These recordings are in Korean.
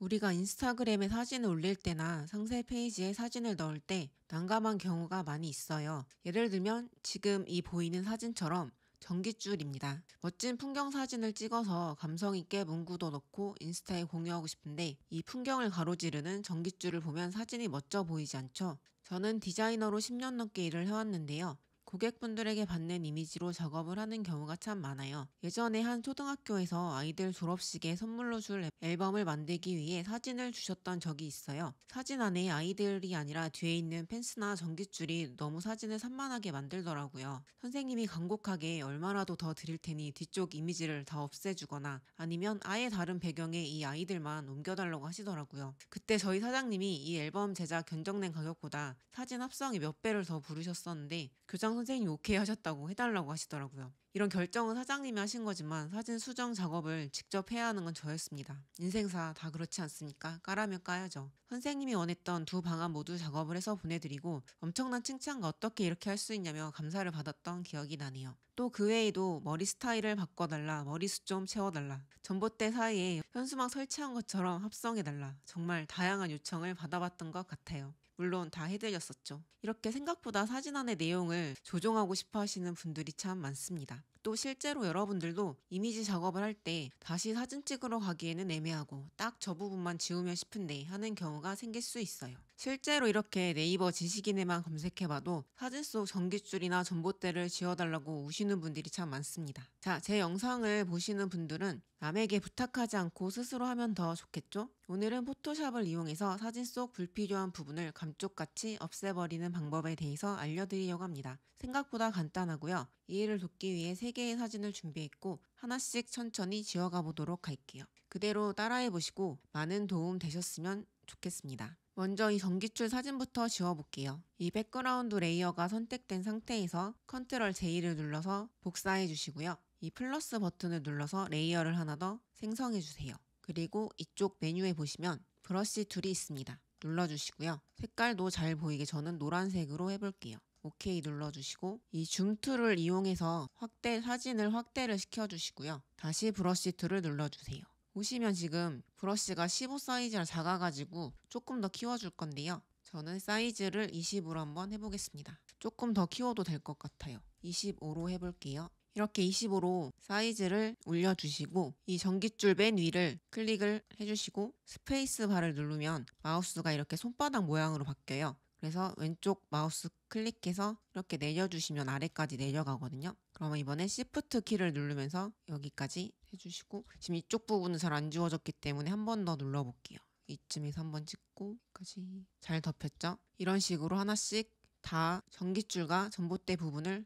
우리가 인스타그램에 사진을 올릴 때나 상세 페이지에 사진을 넣을 때 난감한 경우가 많이 있어요. 예를 들면 지금 이 보이는 사진처럼 전기줄입니다. 멋진 풍경 사진을 찍어서 감성 있게 문구도 넣고 인스타에 공유하고 싶은데 이 풍경을 가로지르는 전기줄을 보면 사진이 멋져 보이지 않죠? 저는 디자이너로 10년 넘게 일을 해왔는데요. 고객분들에게 받는 이미지로 작업을 하는 경우가 참 많아요. 예전에 한 초등학교에서 아이들 졸업식에 선물로 줄 앨범을 만들기 위해 사진을 주셨던 적이 있어요. 사진 안에 아이들이 아니라 뒤에 있는 펜스나 전기줄이 너무 사진을 산만하게 만들더라고요. 선생님이 간곡하게 얼마라도 더 드릴 테니 뒤쪽 이미지를 다 없애주거나 아니면 아예 다른 배경에 이 아이들만 옮겨달라고 하시더라고요. 그때 저희 사장님이 이 앨범 제작 견적낸 가격보다 사진 합성이 몇 배를 더 부르셨었는데 교장 선생님이 오케이 하셨다고 해달라고 하시더라고요. 이런 결정은 사장님이 하신 거지만 사진 수정 작업을 직접 해야 하는 건 저였습니다. 인생사 다 그렇지 않습니까? 까라면 까야죠. 선생님이 원했던 두 방안 모두 작업을 해서 보내드리고 엄청난 칭찬과 어떻게 이렇게 할 수 있냐며 감사를 받았던 기억이 나네요. 또 그 외에도 머리 스타일을 바꿔달라, 머리숱 좀 채워달라, 전봇대 사이에 현수막 설치한 것처럼 합성해달라, 정말 다양한 요청을 받아봤던 것 같아요. 물론 다 해드렸었죠. 이렇게 생각보다 사진 안의 내용을 조정하고 싶어 하시는 분들이 참 많습니다. 또 실제로 여러분들도 이미지 작업을 할 때 다시 사진 찍으러 가기에는 애매하고 딱 저 부분만 지우면 싶은데 하는 경우가 생길 수 있어요. 실제로 이렇게 네이버 지식인에만 검색해봐도 사진 속 전기줄이나 전봇대를 지워달라고 우시는 분들이 참 많습니다. 자, 제 영상을 보시는 분들은 남에게 부탁하지 않고 스스로 하면 더 좋겠죠? 오늘은 포토샵을 이용해서 사진 속 불필요한 부분을 감쪽같이 없애버리는 방법에 대해서 알려드리려고 합니다. 생각보다 간단하고요. 이해를 돕기 위해 세 3개의 사진을 준비했고 하나씩 천천히 지워가 보도록 할게요. 그대로 따라해 보시고 많은 도움 되셨으면 좋겠습니다. 먼저 이 전기줄 사진부터 지워볼게요. 이 백그라운드 레이어가 선택된 상태에서 컨트롤 J를 눌러서 복사해 주시고요. 이 플러스 버튼을 눌러서 레이어를 하나 더 생성해 주세요. 그리고 이쪽 메뉴에 보시면 브러쉬 툴이 있습니다. 눌러주시고요. 색깔도 잘 보이게 저는 노란색으로 해볼게요. OK 눌러주시고 이 줌 툴을 이용해서 확대 사진을 확대를 시켜주시고요. 다시 브러쉬 툴을 눌러주세요. 보시면 지금 브러쉬가 15 사이즈가 작아가지고 조금 더 키워줄 건데요. 저는 사이즈를 20으로 한번 해보겠습니다. 조금 더 키워도 될 것 같아요. 25로 해볼게요. 이렇게 25로 사이즈를 올려주시고 이 전기줄 맨 위를 클릭을 해주시고 스페이스 바를 누르면 마우스가 이렇게 손바닥 모양으로 바뀌어요. 그래서 왼쪽 마우스 클릭해서 이렇게 내려주시면 아래까지 내려가거든요. 그러면 이번에 Shift 키를 누르면서 여기까지 해주시고 지금 이쪽 부분은 잘 안 지워졌기 때문에 한 번 더 눌러볼게요. 이쯤에서 한 번 찍고 여기까지 잘 덮였죠? 이런 식으로 하나씩 다 전기줄과 전봇대 부분을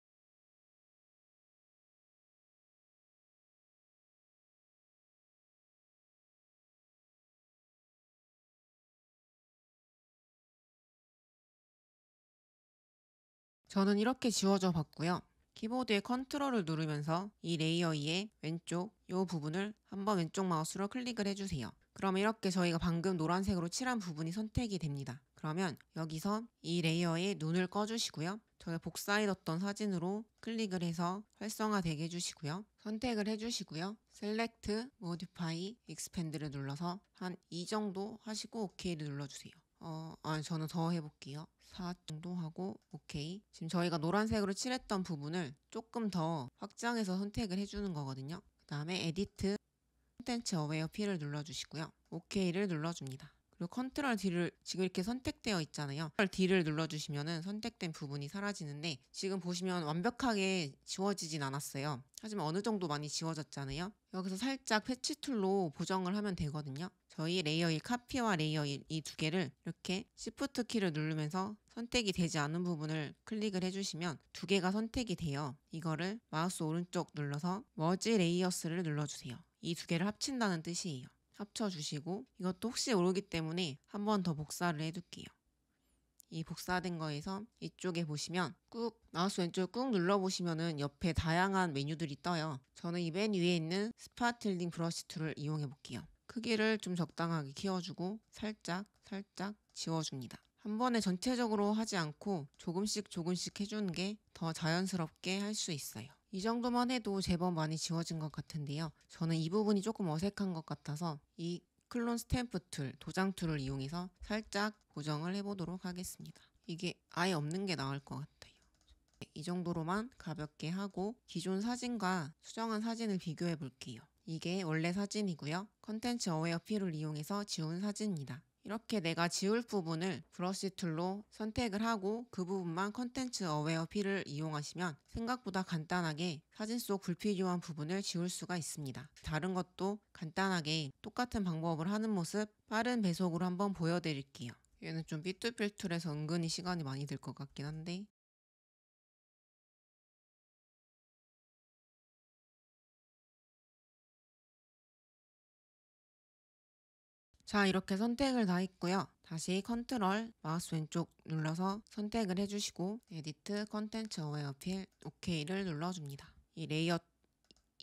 저는 이렇게 지워져 봤고요. 키보드의 컨트롤을 누르면서 이 레이어 2의 왼쪽 이 부분을 한번 왼쪽 마우스로 클릭을 해주세요. 그럼 이렇게 저희가 방금 노란색으로 칠한 부분이 선택이 됩니다. 그러면 여기서 이레이어의 눈을 꺼주시고요. 저의 복사해뒀던 사진으로 클릭을 해서 활성화되게 해주시고요. 선택을 해주시고요. Select, Modify, Expand를 눌러서 한 이 정도 하시고 OK를 눌러주세요. 어, 아 저는 더 해볼게요. 4 정도 하고 오케이. 지금 저희가 노란색으로 칠했던 부분을 조금 더 확장해서 선택을 해주는 거거든요. 그 다음에 에디트 콘텐츠 어웨어 P를 눌러주시고요. 오케이를 눌러줍니다. 그리고 컨트롤 D를 지금 이렇게 선택되어 있잖아요. 컨트롤 D를 눌러주시면은 선택된 부분이 사라지는데 지금 보시면 완벽하게 지워지진 않았어요. 하지만 어느 정도 많이 지워졌잖아요. 여기서 살짝 패치 툴로 보정을 하면 되거든요. 저희 레이어 1 카피와 레이어 1 이 두 개를 이렇게 Shift 키를 누르면서 선택이 되지 않은 부분을 클릭을 해주시면 두 개가 선택이 돼요. 이거를 마우스 오른쪽 눌러서 머지 레이어스를 눌러주세요. 이 두 개를 합친다는 뜻이에요. 합쳐주시고 이것도 혹시 오르기 때문에 한 번 더 복사를 해둘게요. 이 복사된 거에서 이쪽에 보시면 꾹 마우스 왼쪽 꾹 눌러보시면은 옆에 다양한 메뉴들이 떠요. 저는 이 맨 위에 있는 스파틀링 브러시 툴을 이용해 볼게요. 크기를 좀 적당하게 키워주고 살짝 살짝 지워줍니다. 한 번에 전체적으로 하지 않고 조금씩 조금씩 해주는 게 더 자연스럽게 할 수 있어요. 이 정도만 해도 제법 많이 지워진 것 같은데요. 저는 이 부분이 조금 어색한 것 같아서 이 클론 스탬프 툴, 도장 툴을 이용해서 살짝 고정을 해보도록 하겠습니다. 이게 아예 없는 게 나을 것 같아요. 이 정도로만 가볍게 하고 기존 사진과 수정한 사진을 비교해 볼게요. 이게 원래 사진이고요. 컨텐츠 어웨어 필을 이용해서 지운 사진입니다. 이렇게 내가 지울 부분을 브러쉬 툴로 선택을 하고 그 부분만 컨텐츠 어웨어 필을 이용하시면 생각보다 간단하게 사진 속 불필요한 부분을 지울 수가 있습니다. 다른 것도 간단하게 똑같은 방법을 하는 모습 빠른 배속으로 한번 보여드릴게요. 얘는 좀삐뚤필툴에서 은근히 시간이 많이 들 것 같긴 한데 자 이렇게 선택을 다 했고요. 다시 컨트롤 마우스 왼쪽 눌러서 선택을 해주시고 에디트 컨텐츠 어웨어 필 OK를 눌러줍니다. 이 레이어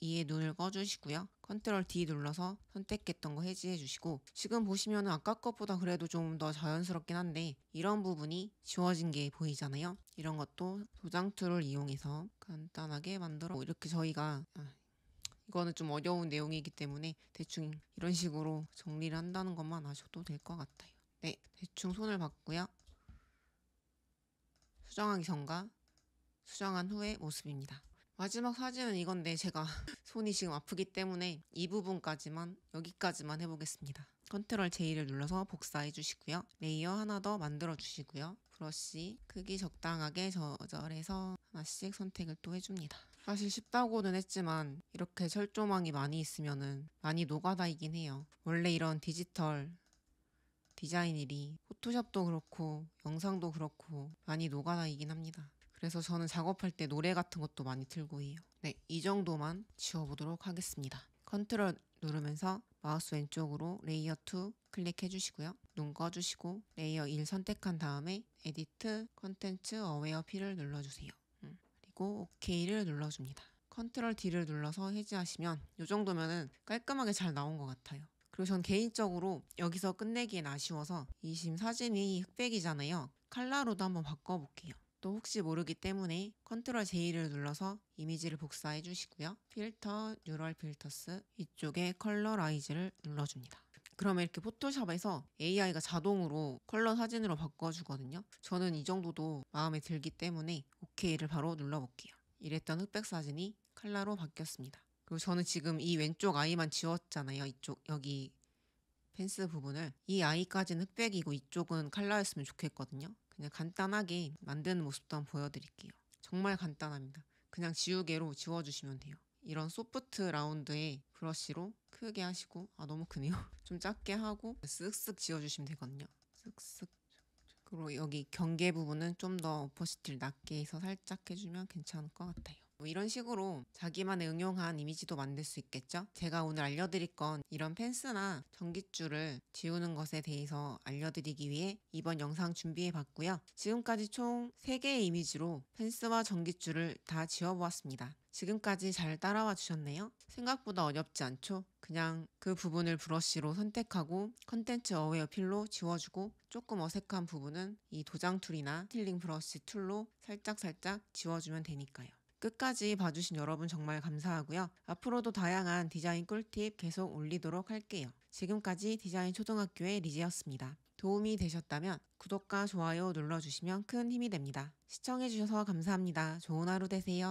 2에 눈을 꺼주시고요. 컨트롤 D 눌러서 선택했던 거 해지해 주시고 지금 보시면 아까 것보다 그래도 좀 더 자연스럽긴 한데 이런 부분이 지워진 게 보이잖아요. 이런 것도 도장 툴을 이용해서 간단하게 만들어 이렇게 저희가 아, 이거는 좀 어려운 내용이기 때문에 대충 이런 식으로 정리를 한다는 것만 아셔도 될 것 같아요. 네, 대충 손을 봤고요. 수정하기 전과 수정한 후의 모습입니다. 마지막 사진은 이건데 제가 손이 지금 아프기 때문에 이 부분까지만 여기까지만 해보겠습니다. 컨트롤 J를 눌러서 복사해 주시고요. 레이어 하나 더 만들어 주시고요. 브러쉬 크기 적당하게 조절해서 하나씩 선택을 또 해줍니다. 사실 쉽다고는 했지만 이렇게 철조망이 많이 있으면은 많이 노가다이긴 해요. 원래 이런 디지털 디자인 일이 포토샵도 그렇고 영상도 그렇고 많이 노가다이긴 합니다. 그래서 저는 작업할 때 노래 같은 것도 많이 틀고 해요. 네, 이 정도만 지워보도록 하겠습니다. 컨트롤 누르면서 마우스 왼쪽으로 레이어 2 클릭해 주시고요. 눈 꺼주시고 레이어 1 선택한 다음에 에디트 컨텐츠 어웨어 P를 눌러주세요. 그리고 OK를 눌러줍니다. 컨트롤 D를 눌러서 해지하시면 이 정도면은 깔끔하게 잘 나온 것 같아요. 그리고 전 개인적으로 여기서 끝내기엔 아쉬워서 이심 사진이 흑백이잖아요. 칼라로도 한번 바꿔볼게요. 또 혹시 모르기 때문에 컨트롤 J를 눌러서 이미지를 복사해 주시고요. 필터, 뉴럴 필터스 이쪽에 컬러라이즈를 눌러줍니다. 그러면 이렇게 포토샵에서 AI가 자동으로 컬러 사진으로 바꿔주거든요. 저는 이 정도도 마음에 들기 때문에 OK를 바로 눌러볼게요. 이랬던 흑백 사진이 칼라로 바뀌었습니다. 그리고 저는 지금 이 왼쪽 아이만 지웠잖아요. 이쪽 여기 펜스 부분을 이 아이까지는 흑백이고 이쪽은 칼라였으면 좋겠거든요. 그냥 간단하게 만드는 모습도 한번 보여드릴게요. 정말 간단합니다. 그냥 지우개로 지워주시면 돼요. 이런 소프트 라운드의 브러쉬로 크게 하시고 아 너무 크네요. 좀 작게 하고 쓱쓱 지워주시면 되거든요. 쓱쓱 그리고 여기 경계 부분은 좀 더 오퍼시티를 낮게 해서 살짝 해주면 괜찮을 것 같아요. 뭐 이런 식으로 자기만의 응용한 이미지도 만들 수 있겠죠? 제가 오늘 알려드릴 건 이런 펜스나 전기줄을 지우는 것에 대해서 알려드리기 위해 이번 영상 준비해 봤고요. 지금까지 총 3개의 이미지로 펜스와 전기줄을 다 지워보았습니다. 지금까지 잘 따라와 주셨네요. 생각보다 어렵지 않죠? 그냥 그 부분을 브러쉬로 선택하고 컨텐츠 어웨어 필로 지워주고 조금 어색한 부분은 이 도장 툴이나 힐링 브러쉬 툴로 살짝살짝 지워주면 되니까요. 끝까지 봐주신 여러분 정말 감사하고요. 앞으로도 다양한 디자인 꿀팁 계속 올리도록 할게요. 지금까지 디자인 초등학교의 리지였습니다. 도움이 되셨다면 구독과 좋아요 눌러주시면 큰 힘이 됩니다. 시청해주셔서 감사합니다. 좋은 하루 되세요.